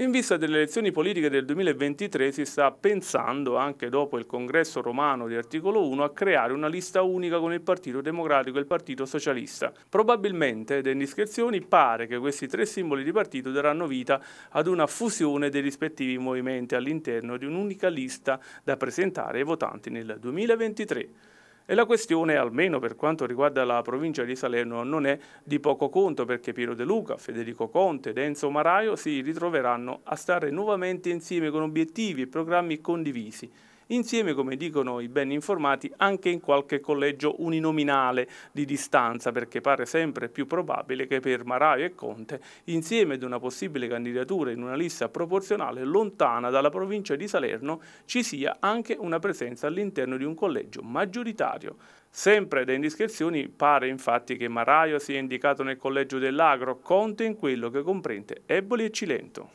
In vista delle elezioni politiche del 2023 si sta pensando, anche dopo il congresso romano di articolo 1, a creare una lista unica con il Partito Democratico e il Partito Socialista. Probabilmente, ed è indiscrezioni, pare che questi tre simboli di partito daranno vita ad una fusione dei rispettivi movimenti all'interno di un'unica lista da presentare ai votanti nel 2023. E la questione, almeno per quanto riguarda la provincia di Salerno, non è di poco conto perché Piero De Luca, Federico Conte ed Enzo Maraio si ritroveranno a stare nuovamente insieme con obiettivi e programmi condivisi insieme, come dicono i ben informati, anche in qualche collegio uninominale di distanza, perché pare sempre più probabile che per Maraio e Conte, insieme ad una possibile candidatura in una lista proporzionale lontana dalla provincia di Salerno, ci sia anche una presenza all'interno di un collegio maggioritario. Sempre da indiscrezioni pare infatti che Maraio sia indicato nel collegio dell'Agro, Conte in quello che comprende Eboli e Cilento.